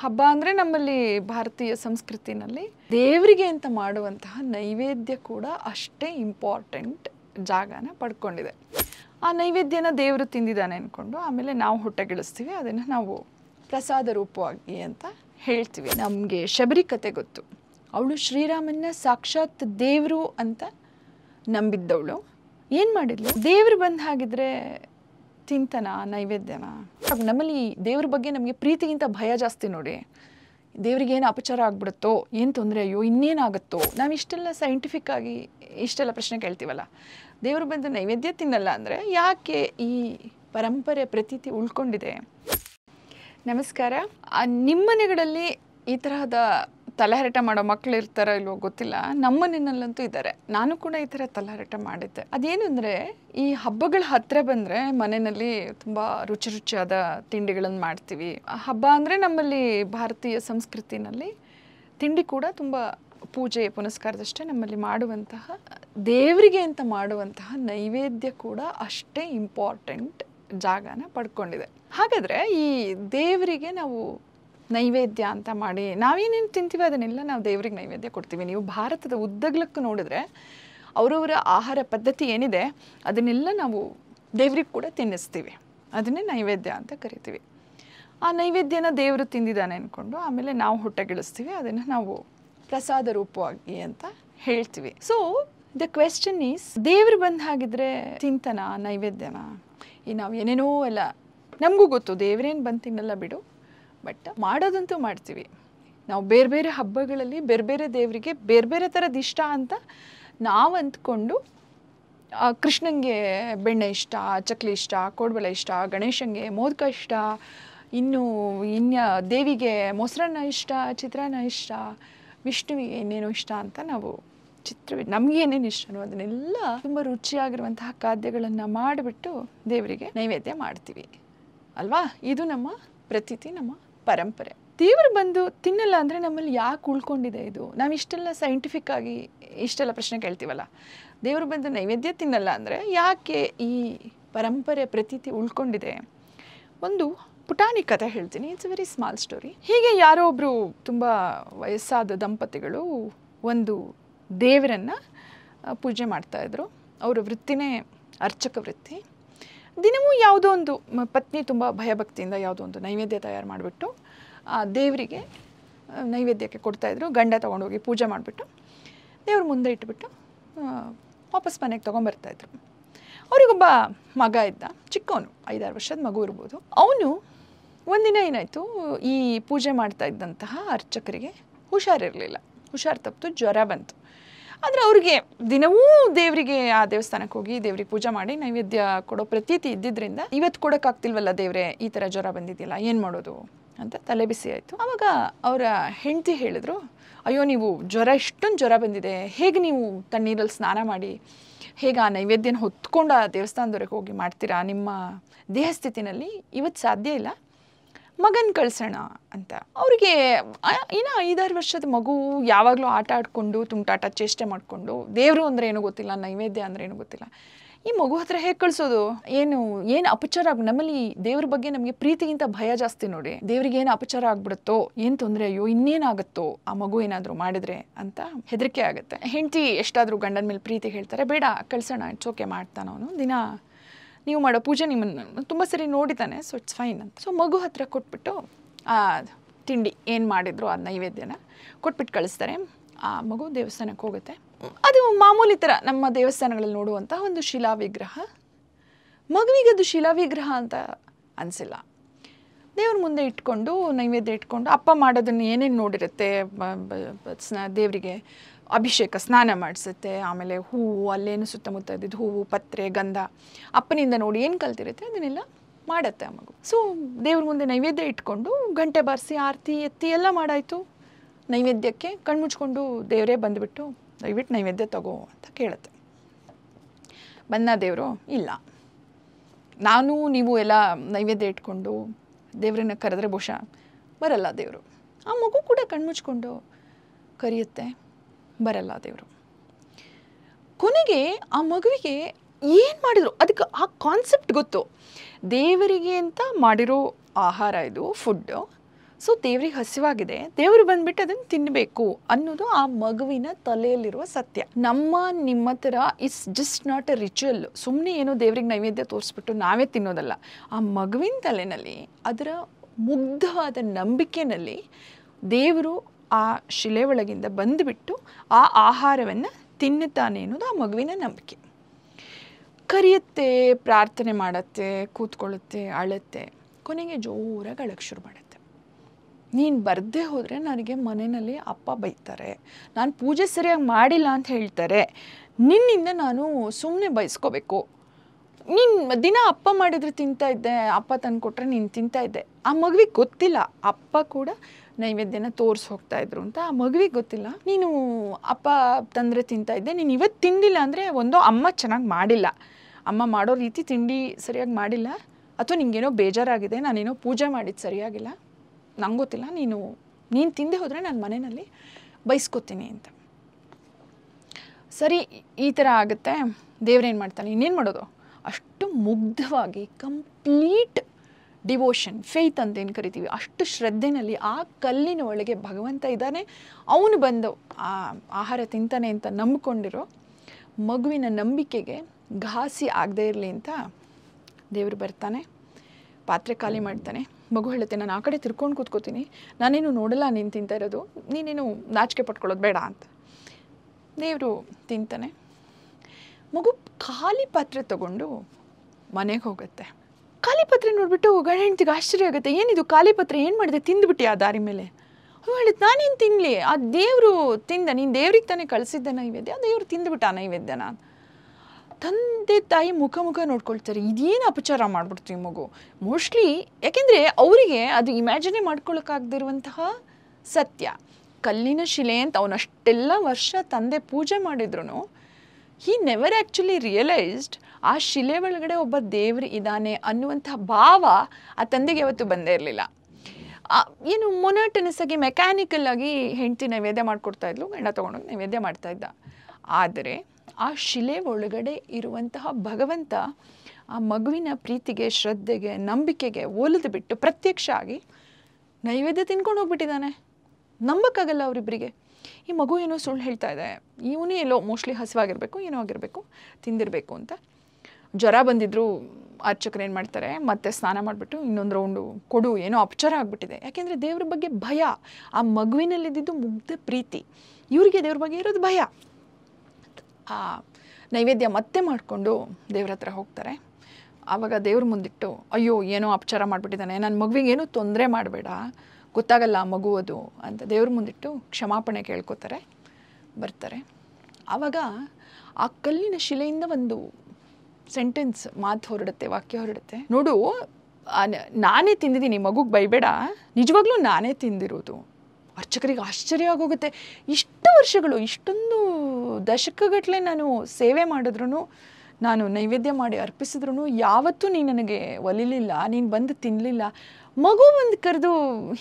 ಹಬ್ಬ ಅಂದರೆ ನಮ್ಮಲ್ಲಿ ಭಾರತೀಯ ಸಂಸ್ಕೃತಿನಲ್ಲಿ ದೇವರಿಗೆ ಅಂತ ಮಾಡುವಂತಹ ನೈವೇದ್ಯ ಕೂಡ ಅಷ್ಟೇ ಇಂಪಾರ್ಟೆಂಟ್ ಜಾಗನ ಪಡ್ಕೊಂಡಿದೆ ಆ ನೈವೇದ್ಯನ ದೇವರು ತಿಂದಿದ್ದಾನೆ ಅಂದ್ಕೊಂಡು ಆಮೇಲೆ ನಾವು ಹೊಟ್ಟೆಗಿಳಿಸ್ತೀವಿ ಅದನ್ನು ನಾವು ಪ್ರಸಾದ ರೂಪವಾಗಿ ಅಂತ ಹೇಳ್ತೀವಿ ನಮಗೆ ಶಬರಿ ಕತೆ ಗೊತ್ತು ಅವಳು ಶ್ರೀರಾಮನ ಸಾಕ್ಷಾತ್ ದೇವರು ಅಂತ ನಂಬಿದ್ದವಳು ಏನು ಮಾಡಿದ್ಲು ದೇವರು ಬಂದ ಹಾಗಿದ್ರೆ ಚಿಂತನ ನೈವೇದ್ಯನ ನಮ್ಮಲ್ಲಿ ದೇವ್ರ ಬಗ್ಗೆ ನಮಗೆ ಪ್ರೀತಿಗಿಂತ ಭಯ ಜಾಸ್ತಿ ನೋಡಿ ದೇವರಿಗೆ ಏನು ಅಪಚಾರ ಆಗ್ಬಿಡುತ್ತೋ ಏನು ತೊಂದರೆ ಅಯ್ಯೋ ಇನ್ನೇನಾಗುತ್ತೋ ನಾವು ಇಷ್ಟೆಲ್ಲ ಸೈಂಟಿಫಿಕ್ ಆಗಿ ಇಷ್ಟೆಲ್ಲ ಪ್ರಶ್ನೆ ಕೇಳ್ತೀವಲ್ಲ ದೇವ್ರ ಬಂದು ನೈವೇದ್ಯ ತಿನ್ನಲ್ಲ ಅಂದರೆ ಯಾಕೆ ಈ ಪರಂಪರೆ ಪ್ರತೀತಿ ಉಳ್ಕೊಂಡಿದೆ ನಮಸ್ಕಾರ ನಿಮ್ಮ ಮನೆಗಳಲ್ಲಿ ಈ ತರಹದ ತಲೆಹರಟ ಮಾಡೋ ಮಕ್ಳು ಇರ್ತಾರೋ ಇಲ್ವೋ ಗೊತ್ತಿಲ್ಲ ನಮ್ಮ ನಿನ್ನಲ್ಲಂತೂ ಇದ್ದಾರೆ ನಾನು ಕೂಡ ಈ ಥರ ತಲೆಹರಟ ಮಾಡಿದ್ದೆ ಅದೇನು ಈ ಹಬ್ಬಗಳ ಹತ್ತಿರ ಬಂದರೆ ಮನೆಯಲ್ಲಿ ತುಂಬ ರುಚಿ ರುಚಿಯಾದ ತಿಂಡಿಗಳನ್ನು ಮಾಡ್ತೀವಿ ಹಬ್ಬ ಅಂದರೆ ನಮ್ಮಲ್ಲಿ ಭಾರತೀಯ ಸಂಸ್ಕೃತಿನಲ್ಲಿ ತಿಂಡಿ ಕೂಡ ತುಂಬ ಪೂಜೆ ಪುನಸ್ಕಾರದಷ್ಟೇ ನಮ್ಮಲ್ಲಿ ಮಾಡುವಂತಹ ದೇವರಿಗೆ ಅಂತ ಮಾಡುವಂತಹ ನೈವೇದ್ಯ ಕೂಡ ಅಷ್ಟೇ ಇಂಪಾರ್ಟೆಂಟ್ ಜಾಗನ ಪಡ್ಕೊಂಡಿದೆ ಹಾಗಾದರೆ ಈ ದೇವರಿಗೆ ನಾವು ನೈವೇದ್ಯ ಅಂತ ಮಾಡಿ ನಾವೇನೇನು ತಿಂತೀವಿ ಅದನ್ನೆಲ್ಲ ನಾವು ದೇವರಿಗೆ ನೈವೇದ್ಯ ಕೊಡ್ತೀವಿ ನೀವು ಭಾರತದ ಉದ್ದಗ್ಲಕ್ಕೂ ನೋಡಿದ್ರೆ ಅವರವರ ಆಹಾರ ಪದ್ಧತಿ ಏನಿದೆ ಅದನ್ನೆಲ್ಲ ನಾವು ದೇವ್ರಿಗೆ ಕೂಡ ತಿನ್ನಿಸ್ತೀವಿ ಅದನ್ನೇ ನೈವೇದ್ಯ ಅಂತ ಕರಿತೀವಿ ಆ ನೈವೇದ್ಯನ ದೇವರು ತಿಂದಿದ್ದಾನೆ ಅಂದ್ಕೊಂಡು ಆಮೇಲೆ ನಾವು ಹೊಟ್ಟೆಗಿಳಿಸ್ತೀವಿ ಅದನ್ನು ನಾವು ಪ್ರಸಾದ ರೂಪವಾಗಿ ಅಂತ ಹೇಳ್ತೀವಿ ಸೊ ದ ಕ್ವೆಶನ್ ಈಸ್ ದೇವ್ರು ಬಂದ ಹಾಗಿದ್ರೆ ತಿಂತನ ನೈವೇದ್ಯನ ಈ ನಾವು ಏನೇನೋ ಎಲ್ಲ ನಮಗೂ ಗೊತ್ತು ದೇವ್ರೇನು ಬಂದು ತಿನ್ನಲ್ಲ ಬಿಡು ಬಟ್ ಮಾಡೋದಂತೂ ಮಾಡ್ತೀವಿ ನಾವು ಬೇರೆ ಬೇರೆ ಹಬ್ಬಗಳಲ್ಲಿ ಬೇರೆ ಬೇರೆ ದೇವರಿಗೆ ಬೇರೆ ಬೇರೆ ಥರದ ಇಷ್ಟ ಅಂತ ನಾವು ಅಂದ್ಕೊಂಡು ಕೃಷ್ಣಂಗೆ ಬೆಣ್ಣೆ ಇಷ್ಟ ಚಕ್ಲಿ ಇಷ್ಟ ಕೋಡ್ಬಳೆ ಇಷ್ಟ ಗಣೇಶಂಗೆ ಮೋದಕ ಇಷ್ಟ ಇನ್ನು ಇನ್ಯ ದೇವಿಗೆ ಮೊಸರನ್ನ ಇಷ್ಟ ಚಿತ್ರಾನ್ನ ಇಷ್ಟ ವಿಷ್ಣುವಿಗೆ ಇನ್ನೇನು ಇಷ್ಟ ಅಂತ ನಾವು ಚಿತ್ರ ನಮ್ಗೆ ಏನೇನು ಅದನ್ನೆಲ್ಲ ತುಂಬ ರುಚಿಯಾಗಿರುವಂತಹ ಖಾದ್ಯಗಳನ್ನು ಮಾಡಿಬಿಟ್ಟು ದೇವರಿಗೆ ನೈವೇದ್ಯ ಮಾಡ್ತೀವಿ ಅಲ್ವಾ ಇದು ನಮ್ಮ ಪ್ರತೀತಿ ನಮ್ಮ ಪರಂಪರೆ ತೀವ್ರ ಬಂದು ತಿನ್ನಲ್ಲ ಅಂದರೆ ನಮ್ಮಲ್ಲಿ ಯಾಕೆ ಉಳ್ಕೊಂಡಿದೆ ಇದು ನಾವು ಇಷ್ಟೆಲ್ಲ ಸೈಂಟಿಫಿಕ್ ಆಗಿ ಇಷ್ಟೆಲ್ಲ ಪ್ರಶ್ನೆ ಕೇಳ್ತೀವಲ್ಲ ದೇವರು ಬಂದು ನೈವೇದ್ಯ ತಿನ್ನಲ್ಲ ಅಂದರೆ ಯಾಕೆ ಈ ಪರಂಪರೆ ಪ್ರತೀತಿ ಉಳ್ಕೊಂಡಿದೆ ಒಂದು ಪುಟಾಣಿ ಕಥೆ ಹೇಳ್ತೀನಿ ಇಟ್ಸ್ ವೆರಿ ಸ್ಮಾಲ್ ಸ್ಟೋರಿ ಹೀಗೆ ಯಾರೋ ಒಬ್ಬರು ತುಂಬ ವಯಸ್ಸಾದ ದಂಪತಿಗಳು ಒಂದು ದೇವರನ್ನು ಪೂಜೆ ಮಾಡ್ತಾಯಿದ್ರು ಅವರ ವೃತ್ತಿನೇ ಅರ್ಚಕ ವೃತ್ತಿ ದಿನವೂ ಯಾವುದೋ ಒಂದು ಪತ್ನಿ ತುಂಬ ಭಯಭಕ್ತಿಯಿಂದ ಯಾವುದೋ ಒಂದು ನೈವೇದ್ಯ ತಯಾರು ಮಾಡಿಬಿಟ್ಟು ಆ ದೇವರಿಗೆ ನೈವೇದ್ಯಕ್ಕೆ ಕೊಡ್ತಾಯಿದ್ರು ಗಂಡ ಹೋಗಿ ಪೂಜೆ ಮಾಡಿಬಿಟ್ಟು ದೇವ್ರ ಮುಂದೆ ಇಟ್ಬಿಟ್ಟು ವಾಪಸ್ ಮನೆಗೆ ತೊಗೊಂಬರ್ತಾಯಿದ್ರು ಅವರಿಗೊಬ್ಬ ಮಗ ಇದ್ದ ಚಿಕ್ಕವನು ಐದಾರು ವರ್ಷದ ಮಗು ಇರ್ಬೋದು ಅವನು ಒಂದಿನ ಏನಾಯಿತು ಈ ಪೂಜೆ ಮಾಡ್ತಾ ಇದ್ದಂತಹ ಅರ್ಚಕರಿಗೆ ಹುಷಾರಿರಲಿಲ್ಲ ಹುಷಾರು ತಪ್ಪಿತು ಜ್ವರ ಬಂತು ಆದರೆ ಅವ್ರಿಗೆ ದಿನವೂ ದೇವರಿಗೆ ಆ ದೇವಸ್ಥಾನಕ್ಕೆ ಹೋಗಿ ದೇವ್ರಿಗೆ ಪೂಜೆ ಮಾಡಿ ನೈವೇದ್ಯ ಕೊಡೋ ಪ್ರತೀತಿ ಇದ್ದಿದ್ದರಿಂದ ಇವತ್ತು ಕೊಡೋಕ್ಕಾಗ್ತಿಲ್ವಲ್ಲ ದೇವ್ರೆ ಈ ಥರ ಜ್ವರ ಬಂದಿದೆಯಲ್ಲ ಏನು ಮಾಡೋದು ಅಂತ ತಲೆ ಬಿಸಿ ಆಯಿತು ಆವಾಗ ಅವರ ಹೆಂಡತಿ ಹೇಳಿದ್ರು ಅಯ್ಯೋ ನೀವು ಜ್ವರ ಇಷ್ಟೊಂದು ಜ್ವರ ಬಂದಿದೆ ಹೇಗೆ ನೀವು ತಣ್ಣೀರಲ್ಲಿ ಸ್ನಾನ ಮಾಡಿ ಹೇಗೆ ಆ ನೈವೇದ್ಯನ ಹೊತ್ಕೊಂಡು ಆ ದೇವಸ್ಥಾನದವರೆಗೆ ಹೋಗಿ ಮಾಡ್ತೀರಾ ನಿಮ್ಮ ದೇಹಸ್ಥಿತಿನಲ್ಲಿ ಇವತ್ತು ಸಾಧ್ಯ ಇಲ್ಲ ಮಗನ ಕಳ್ಸೋಣ ಅಂತ ಅವ್ರಿಗೆ ಇನ್ನು ಐದಾರು ವರ್ಷದ ಮಗು ಯಾವಾಗಲೂ ಆಟ ಆಡಿಕೊಂಡು ತುಂಟಾಟ ಚೇಷ್ಟೆ ಮಾಡಿಕೊಂಡು ದೇವರು ಅಂದರೆ ಏನೂ ಗೊತ್ತಿಲ್ಲ ನೈವೇದ್ಯ ಅಂದರೆ ಏನೂ ಗೊತ್ತಿಲ್ಲ ಈ ಮಗು ಹತ್ರ ಹೇಗೆ ಕಳಿಸೋದು ಏನು ಏನು ಅಪಚಾರ ಆಗ ನಮ್ಮಲ್ಲಿ ದೇವ್ರ ಬಗ್ಗೆ ನಮಗೆ ಪ್ರೀತಿಗಿಂತ ಭಯ ಜಾಸ್ತಿ ನೋಡಿ ದೇವ್ರಿಗೆ ಏನು ಅಪಚಾರ ಆಗ್ಬಿಡುತ್ತೋ ಏನು ತೊಂದರೆ ಅಯ್ಯೋ ಇನ್ನೇನಾಗುತ್ತೋ ಆ ಮಗು ಏನಾದರೂ ಮಾಡಿದ್ರೆ ಅಂತ ಹೆದರಿಕೆ ಆಗುತ್ತೆ ಹೆಂಡತಿ ಎಷ್ಟಾದರೂ ಗಂಡನ ಮೇಲೆ ಪ್ರೀತಿ ಹೇಳ್ತಾರೆ ಬೇಡ ಕಳ್ಸೋಣ ಇಟ್ಸ್ ಓಕೆ ಮಾಡ್ತಾನವನು ದಿನ ನೀವು ಮಾಡೋ ಪೂಜೆ ನಿಮ್ಮನ್ನು ತುಂಬ ಸರಿ ನೋಡಿದ್ದಾನೆ ಸೊ ಇಟ್ಸ್ ಫೈನ್ ಅಂತ ಸೊ ಮಗು ಹತ್ತಿರ ಕೊಟ್ಬಿಟ್ಟು ತಿಂಡಿ ಏನು ಮಾಡಿದ್ರು ಆ ನೈವೇದ್ಯನ ಕೊಟ್ಬಿಟ್ಟು ಕಳಿಸ್ತಾರೆ ಆ ಮಗು ದೇವಸ್ಥಾನಕ್ಕೆ ಹೋಗುತ್ತೆ ಅದು ಮಾಮೂಲಿ ಥರ ನಮ್ಮ ದೇವಸ್ಥಾನಗಳಲ್ಲಿ ನೋಡುವಂಥ ಒಂದು ಶಿಲಾ ವಿಗ್ರಹ ಮಗುವಿಗೆ ಅದು ಶಿಲಾ ವಿಗ್ರಹ ಅಂತ ಅನಿಸಿಲ್ಲ ದೇವ್ರ ಮುಂದೆ ಇಟ್ಕೊಂಡು ನೈವೇದ್ಯ ಇಟ್ಕೊಂಡು ಅಪ್ಪ ಮಾಡೋದನ್ನು ಏನೇನು ನೋಡಿರುತ್ತೆ ದೇವರಿಗೆ ಅಭಿಷೇಕ ಸ್ನಾನ ಮಾಡಿಸುತ್ತೆ ಆಮೇಲೆ ಹೂವು ಅಲ್ಲೇನು ಸುತ್ತಮುತ್ತ ಇದ್ದಿದ್ದು ಹೂವು ಪತ್ರೆ ಗಂಧ ಅಪ್ಪನಿಂದ ನೋಡಿ ಏನು ಕಲ್ತಿರುತ್ತೆ ಅದನ್ನೆಲ್ಲ ಮಾಡುತ್ತೆ ಆ ಮಗು ಸೊ ದೇವ್ರ ಮುಂದೆ ನೈವೇದ್ಯ ಇಟ್ಕೊಂಡು ಗಂಟೆ ಬಾರಿಸಿ ಆರತಿ ಎತ್ತಿ ಎಲ್ಲ ಮಾಡಾಯಿತು ನೈವೇದ್ಯಕ್ಕೆ ಕಣ್ಮುಚ್ಕೊಂಡು ದೇವರೇ ಬಂದುಬಿಟ್ಟು ದಯವಿಟ್ಟು ನೈವೇದ್ಯ ತಗೋ ಅಂತ ಕೇಳುತ್ತೆ ಬಂದ ದೇವರು ಇಲ್ಲ ನಾನು ನೀವು ಎಲ್ಲ ನೈವೇದ್ಯ ಇಟ್ಕೊಂಡು ದೇವ್ರನ್ನ ಕರೆದ್ರೆ ಬಹುಶಃ ಬರಲ್ಲ ದೇವರು ಆ ಮಗು ಕೂಡ ಕಣ್ಮುಚ್ಕೊಂಡು ಕರೆಯುತ್ತೆ ಬರಲ್ಲ ದೇವರು ಕೊನೆಗೆ ಆ ಮಗುವಿಗೆ ಏನು ಮಾಡಿದ್ರು ಅದಕ್ಕೆ ಆ ಕಾನ್ಸೆಪ್ಟ್ ಗೊತ್ತು ದೇವರಿಗೆ ಅಂತ ಮಾಡಿರೋ ಆಹಾರ ಇದು ಫುಡ್ಡು ಸೊ ದೇವರಿಗೆ ಹಸಿವಾಗಿದೆ ದೇವರು ಬಂದ್ಬಿಟ್ಟು ಅದನ್ನು ತಿನ್ನಬೇಕು ಅನ್ನೋದು ಆ ಮಗುವಿನ ತಲೆಯಲ್ಲಿರುವ ಸತ್ಯ ನಮ್ಮ ನಿಮ್ಮ ಥರ it's just not a ritual ಸುಮ್ಮನೆ ಏನೋ ದೇವ್ರಿಗೆ ನೈವೇದ್ಯ ತೋರಿಸ್ಬಿಟ್ಟು ನಾವೇ ತಿನ್ನೋದಲ್ಲ ಆ ಮಗುವಿನ ತಲೆಯಲ್ಲಿ ಅದರ ಮುಗ್ಧವಾದ ನಂಬಿಕೆನಲ್ಲಿ ದೇವರು ಆ ಶಿಲೆ ಒಳಗಿಂದ ಬಂದುಬಿಟ್ಟು ಆ ಆಹಾರವನ್ನು ತಿನ್ನುತ್ತಾನೆ ಅನ್ನೋದು ಆ ಮಗುವಿನ ನಂಬಿಕೆ ಕರಿಯುತ್ತೆ ಪ್ರಾರ್ಥನೆ ಮಾಡುತ್ತೆ ಕೂತ್ಕೊಳ್ಳುತ್ತೆ ಅಳತ್ತೆ ಕೊನೆಗೆ ಜೋರಾಗಿ ಅಳಕ್ಕೆ ಶುರು ಮಾಡುತ್ತೆ ನೀನು ಬರದೇ ಹೋದರೆ ನನಗೆ ಮನೆಯಲ್ಲಿ ಅಪ್ಪ ಬೈತಾರೆ ನಾನು ಪೂಜೆ ಸರಿಯಾಗಿ ಮಾಡಿಲ್ಲ ಅಂತ ಹೇಳ್ತಾರೆ ನಿನ್ನಿಂದ ನಾನು ಸುಮ್ಮನೆ ಬಯಸ್ಕೋಬೇಕು ನೀನು ದಿನ ಅಪ್ಪ ಮಾಡಿದ್ರೆ ತಿಂತಾ ಇದ್ದೆ ಅಪ್ಪ ತಂದು ಕೊಟ್ಟರೆ ನೀನು ತಿಂತಾ ಇದ್ದೆ ಆ ಮಗುವಿಗೆ ಗೊತ್ತಿಲ್ಲ ಅಪ್ಪ ಕೂಡ ನೈವೇದ್ಯನ ತೋರಿಸಿ ಹೋಗ್ತಾ ಇದ್ರು ಅಂತ ಆ ಮಗುವಿಗೆ ಗೊತ್ತಿಲ್ಲ ನೀನು ಅಪ್ಪ ತಂದರೆ ತಿಂತಾ ಇದ್ದೆ ನೀನು ಇವತ್ತು ತಿಂದಿಲ್ಲ ಅಂದರೆ ಒಂದು ಅಮ್ಮ ಚೆನ್ನಾಗಿ ಮಾಡಿಲ್ಲ ಅಮ್ಮ ಮಾಡೋ ರೀತಿ ತಿಂಡಿ ಸರಿಯಾಗಿ ಮಾಡಿಲ್ಲ ಅಥವಾ ನಿಂಗೇನೋ ಬೇಜಾರಾಗಿದೆ ನಾನೇನೋ ಪೂಜೆ ಮಾಡಿದ್ದು ಸರಿಯಾಗಿಲ್ಲ ನಂಗೆ ಗೊತ್ತಿಲ್ಲ ನೀನು ನೀನು ತಿಂದೆ ಹೋದರೆ ನಾನು ಮನೆಯಲ್ಲಿ ಬೈಸ್ಕೊತೀನಿ ಅಂತ ಸರಿ ಈ ಥರ ಆಗುತ್ತೆ ದೇವ್ರೇನು ಮಾಡ್ತಾನೆ ಇನ್ನೇನು ಮಾಡೋದು ಅಷ್ಟು ಮುಗ್ಧವಾಗಿ ಕಂಪ್ಲೀಟ್ ಡಿವೋಷನ್ ಫೇತ್ ಅಂತ ಏನು ಕರಿತೀವಿ ಅಷ್ಟು ಶ್ರದ್ಧೆನಲ್ಲಿ ಆ ಕಲ್ಲಿನ ಒಳಗೆ ಭಗವಂತ ಇದ್ದಾನೆ ಅವನು ಬಂದು ಆಹಾರ ತಿಂತಾನೆ ಅಂತ ನಂಬಿಕೊಂಡಿರೋ ಮಗುವಿನ ನಂಬಿಕೆಗೆ ಘಾಸಿ ಆಗದೇ ಇರಲಿ ಅಂತ ದೇವರು ಬರ್ತಾನೆ ಪಾತ್ರೆ ಖಾಲಿ ಮಾಡ್ತಾನೆ ಮಗು ಹೇಳುತ್ತೆ ನಾನು ಆ ಕಡೆ ತಿರ್ಕೊಂಡು ಕೂತ್ಕೋತೀನಿ ನಾನೇನು ನೋಡಲ್ಲ ನೀನು ತಿಂತಾ ಇರೋದು ನೀನೇನು ನಾಚಿಕೆ ಪಟ್ಕೊಳ್ಳೋದು ಬೇಡ ಅಂತ ದೇವರು ತಿಂತಾನೆ ಮಗು ಖಾಲಿ ಪಾತ್ರೆ ತಗೊಂಡು ಮನೆಗೆ ಹೋಗುತ್ತೆ ಖಾಲಿ ಪಾತ್ರೆ ನೋಡಿಬಿಟ್ಟು ಗಂಡ ಹೆಂಡ್ತಿಗೆ ಆಶ್ಚರ್ಯ ಆಗುತ್ತೆ ಏನಿದು ಖಾಲಿ ಪಾತ್ರೆ ಏನು ಮಾಡಿದೆ ತಿಂದುಬಿಟ್ಟಿ ಆ ದಾರಿ ಮೇಲೆ ಅವ್ನು ಹೇಳಿದ್ ನಾನೇನು ತಿನ್ನಲಿ ಆ ದೇವರು ತಿಂದ ನೀನು ದೇವ್ರಿಗೆ ತಾನೇ ಕಳಿಸಿದ್ದೆ ನೈವೇದ್ಯ ಆ ದೇವ್ರು ತಿಂದುಬಿಟ್ಟ ನಾನು ತಂದೆ ತಾಯಿ ಮುಖ ಮುಖ ನೋಡ್ಕೊಳ್ತಾರೆ ಇದೇನು ಅಪಚಾರ ಮಾಡಿಬಿಡ್ತೀವಿ ಮಗು ಮೋಸ್ಟ್ಲಿ ಯಾಕೆಂದರೆ ಅವರಿಗೆ ಅದು ಇಮ್ಯಾಜಿನೇ ಮಾಡ್ಕೊಳಕ್ಕಾಗದಿರುವಂತಹ ಸತ್ಯ ಕಲ್ಲಿನ ಶಿಲೆ ಅಂತ ಅವನಷ್ಟೆಲ್ಲ ವರ್ಷ ತಂದೆ ಪೂಜೆ ಮಾಡಿದ್ರು ಹಿ ನೆವರ್ ಆ್ಯಕ್ಚುಲಿ ರಿಯಲೈಸ್ಡ್ ಆ ಶಿಲೆ ಒಳಗಡೆ ಒಬ್ಬ ದೇವರು ಇದ್ದಾನೆ ಅನ್ನುವಂಥ ಭಾವ ಆ ತಂದೆಗೆ ಯಾವತ್ತು ಬಂದೇ ಇರಲಿಲ್ಲ ಏನು ಮೊನಟನಸ್ ಆಗಿ ಮೆಕ್ಯಾನಿಕಲ್ ಆಗಿ ಹೆಂಡತಿ ನೈವೇದ್ಯ ಮಾಡಿಕೊಡ್ತಾ ಇದ್ಲು ಗಂಡ ತೊಗೊಂಡೋಗಿ ನೈವೇದ್ಯ ಮಾಡ್ತಾ ಇದ್ದ ಆದರೆ ಆ ಶಿಲೆ ಒಳಗಡೆ ಇರುವಂತಹ ಭಗವಂತ ಆ ಮಗುವಿನ ಪ್ರೀತಿಗೆ ಶ್ರದ್ಧೆಗೆ ನಂಬಿಕೆಗೆ ಒಲಿದು ಬಿಟ್ಟು ಪ್ರತ್ಯಕ್ಷ ಆಗಿ ನೈವೇದ್ಯ ತಿನ್ಕೊಂಡು ಹೋಗ್ಬಿಟ್ಟಿದ್ದಾನೆ ನಂಬಕ್ಕಾಗಲ್ಲ ಅವರಿಬ್ಬರಿಗೆ ಈ ಮಗು ಏನೋ ಸುಳ್ಳು ಹೇಳ್ತಾ ಇದೆ ಇವನೇ ಎಲ್ಲೋ ಮೋಸ್ಟ್ಲಿ ಹಸಿವಾಗಿರಬೇಕು ಏನೋ ಆಗಿರಬೇಕು ತಿಂದಿರಬೇಕು ಅಂತ ಜ್ವರ ಬಂದಿದ್ರು ಅರ್ಚಕರು ಏನು ಮಾಡ್ತಾರೆ ಮತ್ತೆ ಸ್ನಾನ ಮಾಡಿಬಿಟ್ಟು ಇನ್ನೊಂದು ರೌಂಡು ಕೊಡು ಏನೋ ಅಪಚಾರ ಆಗಿಬಿಟ್ಟಿದೆ ಯಾಕೆಂದರೆ ದೇವ್ರ ಬಗ್ಗೆ ಭಯ ಆ ಮಗುವಿನಲ್ಲಿದ್ದಿದ್ದು ಮುಗ್ಧ ಪ್ರೀತಿ ಇವರಿಗೆ ದೇವ್ರ ಬಗ್ಗೆ ಇರೋದು ಭಯ ಆ ನೈವೇದ್ಯ ಮತ್ತೆ ಮಾಡಿಕೊಂಡು ದೇವ್ರ ಹತ್ರ ಹೋಗ್ತಾರೆ ಆವಾಗ ದೇವ್ರ ಮುಂದಿಟ್ಟು ಅಯ್ಯೋ ಏನೋ ಅಪಚಾರ ಮಾಡಿಬಿಟ್ಟಿದ್ದಾನೆ ನನ್ನ ಮಗುವಿಗೆ ಏನೂ ತೊಂದರೆ ಮಾಡಬೇಡ ಗೊತ್ತಾಗಲ್ಲ ಮಗು ಅದು ಅಂತ ದೇವ್ರ ಮುಂದಿಟ್ಟು ಕ್ಷಮಾಪಣೆ ಕೇಳ್ಕೋತಾರೆ ಬರ್ತಾರೆ ಆವಾಗ ಆ ಕಲ್ಲಿನ ಶಿಲೆಯಿಂದ ಒಂದು ಸೆಂಟೆನ್ಸ್ ಮಾತು ಹೊರಡುತ್ತೆ ವಾಕ್ಯ ಹೊರಡುತ್ತೆ ನೋಡು ನಾನೇ ತಿಂದಿದ್ದೀನಿ ಮಗುಗೆ ಬೈಬೇಡ ನಿಜವಾಗ್ಲೂ ನಾನೇ ತಿಂದಿರೋದು ಅರ್ಚಕರಿಗೆ ಆಶ್ಚರ್ಯ ಆಗೋಗುತ್ತೆ ಇಷ್ಟು ವರ್ಷಗಳು ಇಷ್ಟೊಂದು ದಶಕಗಟ್ಟಲೆ ನಾನು ಸೇವೆ ಮಾಡಿದ್ರು ನಾನು ನೈವೇದ್ಯ ಮಾಡಿ ಅರ್ಪಿಸಿದ್ರು ಯಾವತ್ತೂ ನೀನು ನನಗೆ ಒಲಿಲಿಲ್ಲ ನೀನು ಬಂದು ತಿನ್ನಲಿಲ್ಲ ಮಗು ಒಂದು ಕರೆದು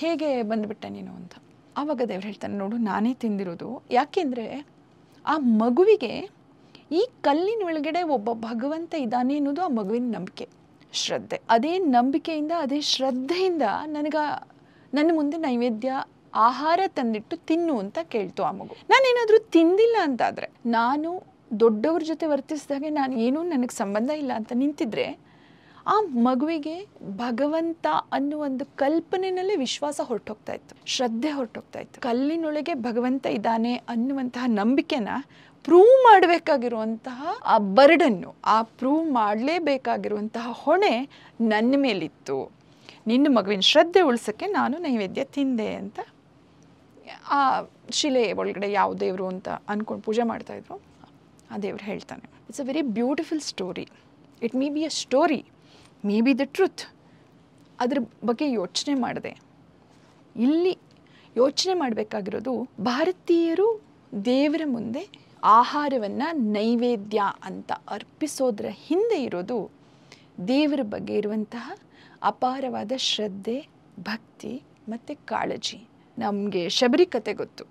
ಹೇಗೆ ಬಂದುಬಿಟ್ಟೆ ನೀನು ಅಂತ ಆವಾಗ ದೇವ್ರು ಹೇಳ್ತಾನೆ ನೋಡು ನಾನೇ ತಿಂದಿರೋದು ಯಾಕೆಂದರೆ ಆ ಮಗುವಿಗೆ ಈ ಕಲ್ಲಿನ ಒಳಗಡೆ ಒಬ್ಬ ಭಗವಂತ ಇದ್ದಾನೆ ಅನ್ನೋದು ಆ ಮಗುವಿನ ನಂಬಿಕೆ ಶ್ರದ್ಧೆ ಅದೇ ನಂಬಿಕೆಯಿಂದ ಅದೇ ಶ್ರದ್ಧೆಯಿಂದ ನನಗೆ ನನ್ನ ಮುಂದೆ ನೈವೇದ್ಯ ಆಹಾರ ತಂದಿಟ್ಟು ತಿನ್ನು ಅಂತ ಕೇಳ್ತು ಆ ಮಗು ನಾನೇನಾದರೂ ತಿಂದಿಲ್ಲ ಅಂತಾದರೆ ನಾನು ದೊಡ್ಡವ್ರ ಜೊತೆ ವರ್ತಿಸಿದಾಗೆ ನಾನು ಏನೂ ನನಗೆ ಸಂಬಂಧ ಇಲ್ಲ ಅಂತ ನಿಂತಿದ್ರೆ ಆ ಮಗುವಿಗೆ ಭಗವಂತ ಅನ್ನೋ ಒಂದು ಕಲ್ಪನೆಯಲ್ಲೇ ವಿಶ್ವಾಸ ಹೊರಟೋಗ್ತಾ ಇತ್ತು ಶ್ರದ್ಧೆ ಹೊರಟೋಗ್ತಾ ಇತ್ತು ಕಲ್ಲಿನೊಳಗೆ ಭಗವಂತ ಇದ್ದಾನೆ ಅನ್ನುವಂತಹ ನಂಬಿಕೆನ ಪ್ರೂವ್ ಮಾಡಬೇಕಾಗಿರುವಂತಹ ಆ ಬರ್ಡನ್ನು ಆ ಪ್ರೂವ್ ಮಾಡಲೇಬೇಕಾಗಿರುವಂತಹ ಹೊಣೆ ನನ್ನ ಮೇಲಿತ್ತು ನಿನ್ನ ಮಗುವಿನ ಶ್ರದ್ಧೆ ಉಳಿಸೋಕ್ಕೆ ನಾನು ನೈವೇದ್ಯ ತಿಂದೆ ಅಂತ ಆ ಶಿಲೆ ಒಳಗಡೆ ಯಾವ ದೇವರು ಅಂತ ಅಂದ್ಕೊಂಡು ಪೂಜೆ ಮಾಡ್ತಾಯಿದ್ರು ಆ ದೇವ್ರು ಹೇಳ್ತಾನೆ it's a very beautiful story it may be a story may be the truth ಅದ್ರ ಬಗ್ಗೆ ಯೋಚನೆ ಮಾಡಿದೆ ಇಲ್ಲಿ ಯೋಚನೆ ಮಾಡಬೇಕಾಗಿರೋದು ಭಾರತೀಯರು ದೇವರ ಮುಂದೆ ಆಹಾರವನ್ನು ನೈವೇದ್ಯ ಅಂತ ಅರ್ಪಿಸೋದ್ರ ಹಿಂದೆ ಇರೋದು ದೇವರ ಬಗ್ಗೆ ಇರುವಂತಹ ಅಪಾರವಾದ ಶ್ರದ್ಧೆ ಭಕ್ತಿ ಮತ್ತು ಕಾಳಜಿ ನಮಗೆ ಶಬರಿ ಕತೆ ಗೊತ್ತು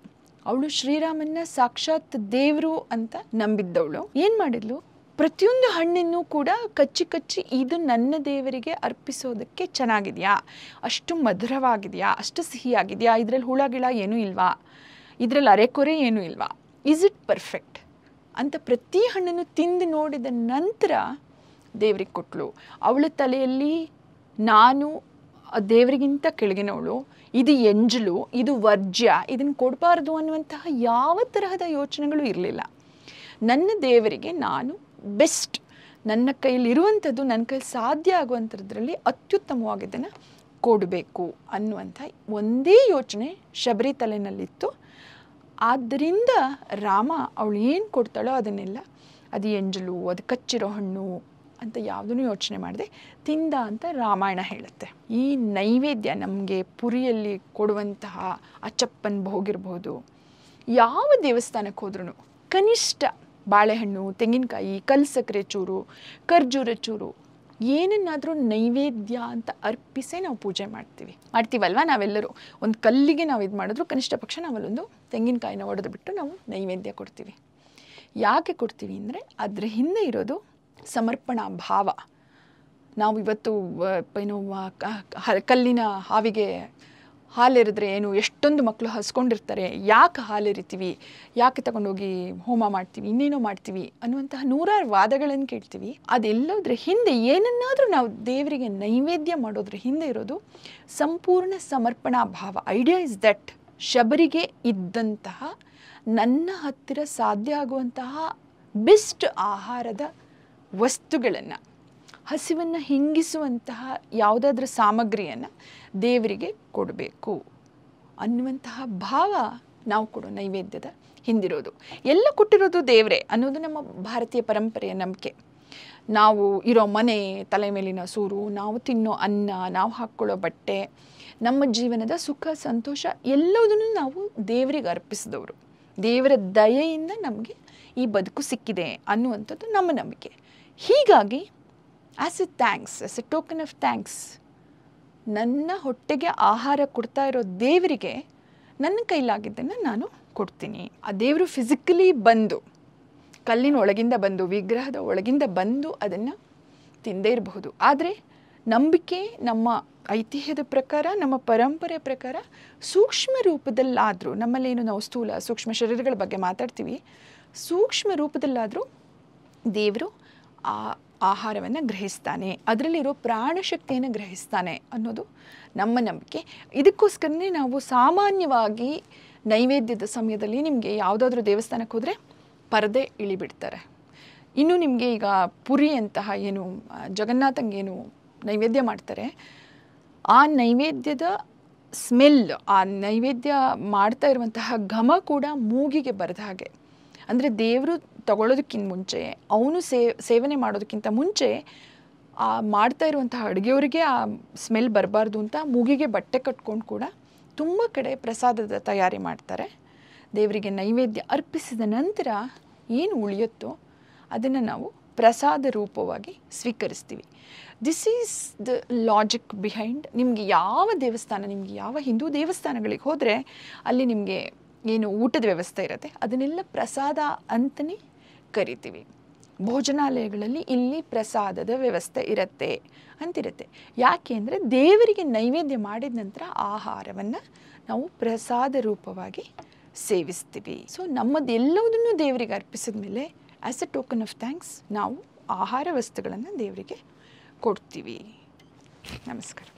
ಅವಳು ಶ್ರೀರಾಮನ್ನ ಸಾಕ್ಷಾತ್ ದೇವರು ಅಂತ ನಂಬಿದ್ದವಳು ಏನು ಮಾಡಿದ್ಲು ಪ್ರತಿಯೊಂದು ಹಣ್ಣನ್ನು ಕೂಡ ಕಚ್ಚಿ ಕಚ್ಚಿ ಇದು ನನ್ನ ದೇವರಿಗೆ ಅರ್ಪಿಸೋದಕ್ಕೆ ಚೆನ್ನಾಗಿದೆಯಾ ಅಷ್ಟು ಮಧುರವಾಗಿದೆಯಾ ಅಷ್ಟು ಸಿಹಿಯಾಗಿದೆಯಾ ಇದರಲ್ಲಿ ಹುಳಗಿಳ ಏನೂ ಇಲ್ವಾ ಇದರಲ್ಲಿ ಅರೆಕೊರೆ ಏನೂ ಇಲ್ವಾ ಇಸ್ ಇಟ್ ಪರ್ಫೆಕ್ಟ್ ಅಂತ ಪ್ರತಿ ಹಣ್ಣನ್ನು ತಿಂದು ನೋಡಿದ ನಂತರ ದೇವರಿಗೆ ಕೊಟ್ಟಳು ಅವಳ ತಲೆಯಲ್ಲಿ ನಾನು ದೇವರಿಗಿಂತ ಕೆಳಗಿನವಳು ಇದು ಎಂಜಲು ಇದು ವರ್ಜ್ಯ ಇದನ್ನು ಕೊಡಬಾರ್ದು ಅನ್ನುವಂತಹ ಯಾವ ತರಹದ ಯೋಚನೆಗಳು ಇರಲಿಲ್ಲ ನನ್ನ ದೇವರಿಗೆ ನಾನು ಬೆಸ್ಟ್ ನನ್ನ ಕೈಲಿರುವಂಥದ್ದು ನನ್ನ ಕೈಲಿ ಸಾಧ್ಯ ಆಗುವಂಥದ್ರಲ್ಲಿ ಅತ್ಯುತ್ತಮವಾಗಿ ಕೊಡಬೇಕು ಅನ್ನುವಂಥ ಒಂದೇ ಯೋಚನೆ ಶಬರಿ ತಲೆನಲ್ಲಿತ್ತು ಆದ್ದರಿಂದ ರಾಮ ಅವಳು ಏನು ಕೊಡ್ತಾಳೋ ಅದನ್ನೆಲ್ಲ ಅದು ಎಂಜಲು ಅದು ಕಚ್ಚಿರೋ ಹಣ್ಣು ಅಂತ ಯಾವುದನ್ನು ಯೋಚನೆ ಮಾಡಿದೆ ತಿಂದ ಅಂತ ರಾಮಾಯಣ ಹೇಳುತ್ತೆ ಈ ನೈವೇದ್ಯ ನಮಗೆ ಪುರಿಯಲ್ಲಿ ಕೊಡುವಂತಹ ಅಚ್ಚಪ್ಪನ್ ಭೋಗಿರ್ಬೋದು ಯಾವ ದೇವಸ್ಥಾನಕ್ಕೆ ಹೋದ್ರೂ ಕನಿಷ್ಠ ಬಾಳೆಹಣ್ಣು ತೆಂಗಿನಕಾಯಿ ಕಲ್ಸಕ್ರೆ ಚೂರು ಖರ್ಜೂರ ಚೂರು ಏನನ್ನಾದರೂ ನೈವೇದ್ಯ ಅಂತ ಅರ್ಪಿಸೇ ನಾವು ಪೂಜೆ ಮಾಡ್ತೀವಿ ಮಾಡ್ತೀವಲ್ವ ನಾವೆಲ್ಲರೂ ಒಂದು ಕಲ್ಲಿಗೆ ನಾವು ಇದು ಮಾಡಿದ್ರು ಕನಿಷ್ಠ ಪಕ್ಷ ನಾವಲ್ಲೊಂದು ತೆಂಗಿನಕಾಯಿನ ಒಡೆದು ಬಿಟ್ಟು ನಾವು ನೈವೇದ್ಯ ಕೊಡ್ತೀವಿ ಯಾಕೆ ಕೊಡ್ತೀವಿ ಅಂದರೆ ಅದರ ಹಿಂದೆ ಇರೋದು ಸಮರ್ಪಣಾ ಭಾವ ನಾವು ಇವತ್ತು ಏನು ಕಲ್ಲಿನ ಹಾವಿಗೆ ಹಾಲೆರೆದ್ರೆ ಏನು ಎಷ್ಟೊಂದು ಮಕ್ಕಳು ಹಸ್ಕೊಂಡಿರ್ತಾರೆ ಯಾಕೆ ಹಾಲೆರಿತೀವಿ ಯಾಕೆ ತಗೊಂಡೋಗಿ ಹೋಮ ಮಾಡ್ತೀವಿ ಇನ್ನೇನೋ ಮಾಡ್ತೀವಿ ಅನ್ನುವಂತಹ ನೂರಾರು ವಾದಗಳನ್ನು ಕೇಳ್ತೀವಿ ಅದೆಲ್ಲದ್ರ ಹಿಂದೆ ಏನನ್ನಾದರೂ ನಾವು ದೇವರಿಗೆ ನೈವೇದ್ಯ ಮಾಡೋದ್ರ ಹಿಂದೆ ಇರೋದು ಸಂಪೂರ್ಣ ಸಮರ್ಪಣಾ ಭಾವ ಐಡಿಯಾ ಇಸ್ ದಟ್ ಶಬರಿಗೆ ಇದ್ದಂತಹ ನನ್ನ ಹತ್ತಿರ ಸಾಧ್ಯ ಆಗುವಂತಹ ಬೆಸ್ಟ್ ಆಹಾರದ ವಸ್ತುಗಳನ್ನು ಹಸಿವನ್ನು ಹಿಂಗಿಸುವಂತಹ ಯಾವುದಾದ್ರೂ ಸಾಮಗ್ರಿಯನ್ನು ದೇವರಿಗೆ ಕೊಡಬೇಕು ಅನ್ನುವಂತಹ ಭಾವ ನಾವು ಕೊಡೋ ನೈವೇದ್ಯದ ಹಿಂದಿರೋದು ಎಲ್ಲ ಕೊಟ್ಟಿರೋದು ದೇವರೇ ಅನ್ನೋದು ನಮ್ಮ ಭಾರತೀಯ ಪರಂಪರೆಯ ನಂಬಿಕೆ ನಾವು ಇರೋ ಮನೆ ತಲೆ ಮೇಲಿನ ಸೂರು ನಾವು ತಿನ್ನೋ ಅನ್ನ ನಾವು ಹಾಕ್ಕೊಳ್ಳೋ ಬಟ್ಟೆ ನಮ್ಮ ಜೀವನದ ಸುಖ ಸಂತೋಷ ಎಲ್ಲದನ್ನು ನಾವು ದೇವರಿಗೆ ಅರ್ಪಿಸಿದವರು ದೇವರ ದಯೆಯಿಂದ ನಮಗೆ ಈ ಬದುಕು ಸಿಕ್ಕಿದೆ ಅನ್ನುವಂಥದ್ದು ನಮ್ಮ ನಂಬಿಕೆ ಹೀಗಾಗಿ as a thanks as a token of thanks ನನ್ನ ಹೊಟ್ಟೆಗೆ ಆಹಾರ ಕೊಡ್ತಾ ಇರೋ ದೇವರಿಗೆ ನನ್ನ ಕೈಲಾಗಿದ್ದನ್ನು ನಾನು ಕೊಡ್ತೀನಿ ಆ ದೇವರು ಫಿಸಿಕಲಿ ಬಂದು ಕಲ್ಲಿನ ಒಳಗಿಂದ ಬಂದು ವಿಗ್ರಹದ ಒಳಗಿಂದ ಬಂದು ಅದನ್ನು ತಿಂದೇ ಇರಬಹುದು ಆದರೆ ನಂಬಿಕೆ ನಮ್ಮ ಐತಿಹ್ಯದ ಪ್ರಕಾರ ನಮ್ಮ ಪರಂಪರೆ ಪ್ರಕಾರ ಸೂಕ್ಷ್ಮ ರೂಪದಲ್ಲಾದರೂ ನಮ್ಮಲ್ಲೇನು ನಾವು ಸ್ಥೂಲ ಸೂಕ್ಷ್ಮ ಶರೀರಗಳ ಬಗ್ಗೆ ಮಾತಾಡ್ತೀವಿ ಸೂಕ್ಷ್ಮ ರೂಪದಲ್ಲಾದರೂ ದೇವರು ಆ ಆಹಾರವನ್ನು ಗ್ರಹಿಸ್ತಾನೆ ಅದರಲ್ಲಿರೋ ಪ್ರಾಣಶಕ್ತಿಯನ್ನು ಗ್ರಹಿಸ್ತಾನೆ ಅನ್ನೋದು ನಮ್ಮ ನಂಬಿಕೆ ಇದಕ್ಕೋಸ್ಕರನೇ ನಾವು ಸಾಮಾನ್ಯವಾಗಿ ನೈವೇದ್ಯದ ಸಮಯದಲ್ಲಿ ನಿಮಗೆ ಯಾವುದಾದ್ರೂ ದೇವಸ್ಥಾನಕ್ಕೆ ಹೋದರೆ ಪರದೆ ಇಳಿಬಿಡ್ತಾರೆ ಇನ್ನು ನಿಮಗೆ ಈಗ ಪುರಿ ಅಂತಹ ಏನು ಏನು ನೈವೇದ್ಯ ಮಾಡ್ತಾರೆ ಆ ನೈವೇದ್ಯದ ಸ್ಮೆಲ್ ಆ ನೈವೇದ್ಯ ಮಾಡ್ತಾ ಇರುವಂತಹ ಘಮ ಕೂಡ ಮೂಗಿಗೆ ಬರೆದ ಹಾಗೆ ಅಂದರೆ ದೇವರು ತಗೊಳ್ಳೋದಕ್ಕಿಂತ ಮುಂಚೆ ಅವನು ಸೇವನೆ ಮಾಡೋದಕ್ಕಿಂತ ಮುಂಚೆ ಆ ಮಾಡ್ತಾ ಇರುವಂಥ ಅಡುಗೆಯವರಿಗೆ ಆ ಸ್ಮೆಲ್ ಬರಬಾರ್ದು ಅಂತ ಮೂಗಿಗೆ ಬಟ್ಟೆ ಕಟ್ಕೊಂಡು ಕೂಡ ತುಂಬ ಕಡೆ ಪ್ರಸಾದದ ತಯಾರಿ ಮಾಡ್ತಾರೆ ದೇವರಿಗೆ ನೈವೇದ್ಯ ಅರ್ಪಿಸಿದ ನಂತರ ಏನು ಉಳಿಯುತ್ತೋ ಅದನ್ನು ನಾವು ಪ್ರಸಾದ ರೂಪವಾಗಿ ಸ್ವೀಕರಿಸ್ತೀವಿ this is the logic behind ನಿಮಗೆ ಯಾವ ದೇವಸ್ಥಾನ ನಿಮಗೆ ಯಾವ ಹಿಂದೂ ದೇವಸ್ಥಾನಗಳಿಗೆ ಹೋದರೆ ಅಲ್ಲಿ ನಿಮಗೆ ಏನು ಊಟದ ವ್ಯವಸ್ಥೆ ಇರುತ್ತೆ ಅದನ್ನೆಲ್ಲ ಪ್ರಸಾದ ಅಂತಲೇ ಕರಿತೀವಿ ಭೋಜನಾಲಯಗಳಲ್ಲಿ ಇಲ್ಲಿ ಪ್ರಸಾದದ ವ್ಯವಸ್ಥೆ ಇರುತ್ತೆ ಅಂತಿರುತ್ತೆ ಯಾಕೆ ಅಂದರೆ ದೇವರಿಗೆ ನೈವೇದ್ಯ ಮಾಡಿದ ನಂತರ ಆಹಾರವನ್ನು ನಾವು ಪ್ರಸಾದ ರೂಪವಾಗಿ ಸೇವಿಸ್ತೀವಿ ಸೊ ನಮ್ಮದೆಲ್ಲವುದನ್ನು ದೇವರಿಗೆ ಅರ್ಪಿಸಿದ ಮೇಲೆ as a token of thanks ನಾವು ಆಹಾರ ವಸ್ತುಗಳನ್ನು ದೇವರಿಗೆ ಕೊಡ್ತೀವಿ ನಮಸ್ಕಾರ